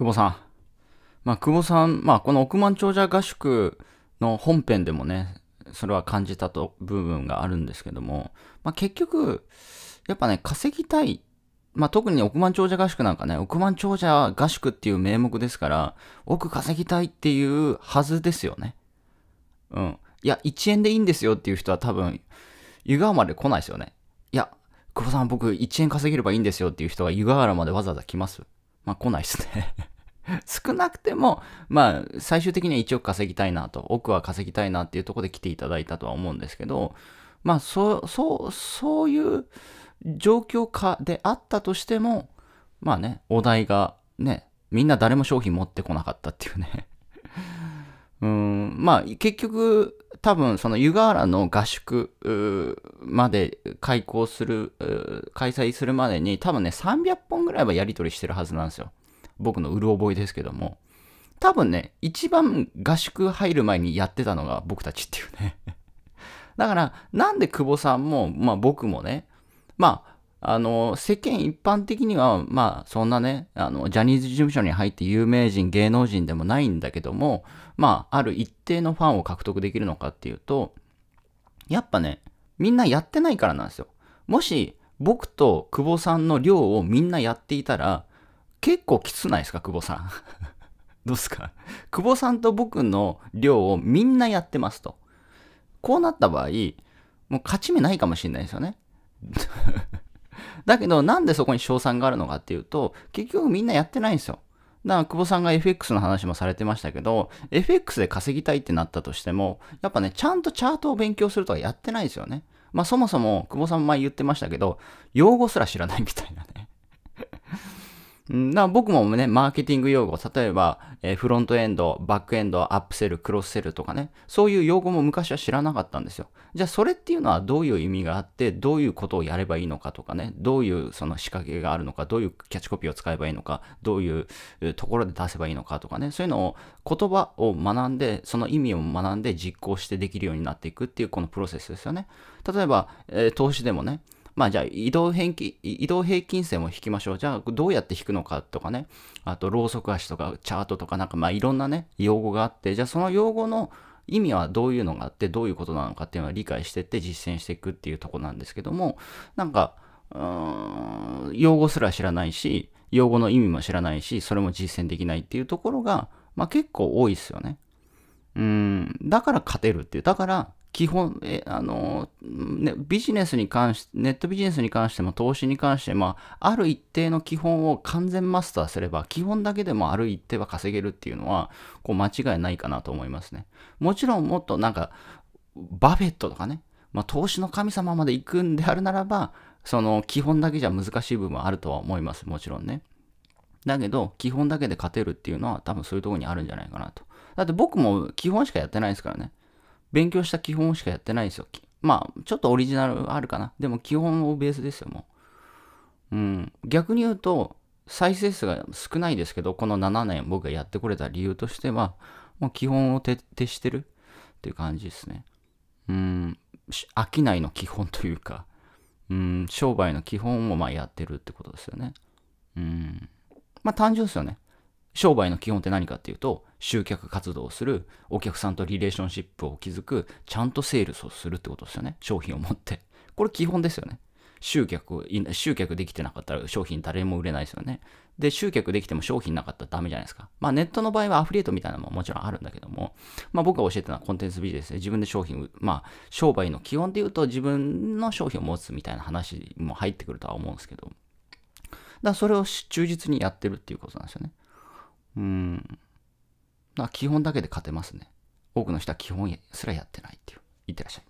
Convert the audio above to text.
久保さん。まあ、久保さん、まあ、この億万長者合宿の本編でもね、それは感じたと部分があるんですけども、まあ、結局、やっぱね、稼ぎたい。まあ、特に億万長者合宿なんかね、億万長者合宿っていう名目ですから、億稼ぎたいっていうはずですよね。うん。いや、1円でいいんですよっていう人は多分、湯河原まで来ないですよね。いや、久保さん僕1円稼げればいいんですよっていう人が湯河原までわざわざ来ますまあ来ないですね 少なくても、まあ、最終的には1億稼ぎたいなと、奥は稼ぎたいなっていうところで来ていただいたとは思うんですけど、まあ、そう、そう、そういう状況下であったとしても、まあね、お題がね、みんな誰も商品持ってこなかったっていうね うん、まあ、結局、多分その湯河原の合宿まで開校する、開催するまでに多分ね300本ぐらいはやり取りしてるはずなんですよ。僕のうる覚えですけども、多分ね、一番合宿入る前にやってたのが僕たちっていうね だから、なんで久保さんも、まあ僕もね、まあ、あの、世間一般的には、まあそんなね、あの、ジャニーズ事務所に入って有名人、芸能人でもないんだけども、まあ、ある一定のファンを獲得できるのかっていうと、やっぱね、みんなやってないからなんですよ。もし、僕と久保さんの量をみんなやっていたら、結構きつないですか、久保さん。どうすか久保さんと僕の量をみんなやってますと。こうなった場合、もう勝ち目ないかもしれないですよね。だけど、なんでそこに賞賛があるのかっていうと、結局みんなやってないんですよ。だから、久保さんが FX の話もされてましたけど、FX で稼ぎたいってなったとしても、やっぱね、ちゃんとチャートを勉強するとかやってないですよね。まあ、そもそも、久保さんも前言ってましたけど、用語すら知らないみたいな。な僕もね、マーケティング用語、例えば、えー、フロントエンド、バックエンド、アップセル、クロスセルとかね、そういう用語も昔は知らなかったんですよ。じゃあ、それっていうのはどういう意味があって、どういうことをやればいいのかとかね、どういうその仕掛けがあるのか、どういうキャッチコピーを使えばいいのか、どういうところで出せばいいのかとかね、そういうのを、言葉を学んで、その意味を学んで実行してできるようになっていくっていう、このプロセスですよね。例えば、えー、投資でもね、まあじゃあ移動平均、移動平均線を引きましょう。じゃあどうやって引くのかとかね、あとローソク足とかチャートとかなんかまあいろんなね、用語があって、じゃあその用語の意味はどういうのがあってどういうことなのかっていうのは理解してって実践していくっていうとこなんですけども、なんか、うーん、用語すら知らないし、用語の意味も知らないし、それも実践できないっていうところが、まあ結構多いですよね。うん、だから勝てるっていう。だから、基本、えあのね、ビジネスに関して、ネットビジネスに関しても投資に関しても、ある一定の基本を完全マスターすれば、基本だけでもある一定は稼げるっていうのは、こう間違いないかなと思いますね。もちろんもっとなんか、バフェットとかね、まあ、投資の神様まで行くんであるならば、その基本だけじゃ難しい部分はあるとは思います。もちろんね。だけど、基本だけで勝てるっていうのは多分そういうとこにあるんじゃないかなと。だって僕も基本しかやってないですからね。勉強した基本しかやってないですよ。まあ、ちょっとオリジナルあるかな。でも基本をベースですよ、もう。うん。逆に言うと、再生数が少ないですけど、この7年僕がやってこれた理由としては、もう基本を徹底してるっていう感じですね。うん。商いの基本というか、うん、商売の基本をまやってるってことですよね。うん。まあ単純ですよね。商売の基本って何かっていうと、集客活動をする、お客さんとリレーションシップを築く、ちゃんとセールスをするってことですよね。商品を持って。これ基本ですよね。集客、集客できてなかったら商品誰も売れないですよね。で、集客できても商品なかったらダメじゃないですか。まあネットの場合はアフリエイトみたいなのももちろんあるんだけども、まあ僕が教えてたのはコンテンツビジネスで自分で商品、まあ商売の基本で言うと自分の商品を持つみたいな話も入ってくるとは思うんですけど、だからそれを忠実にやってるっていうことなんですよね。うん。基本だけで勝てますね。多くの人は基本すらやってないっていう。いってらっしゃい。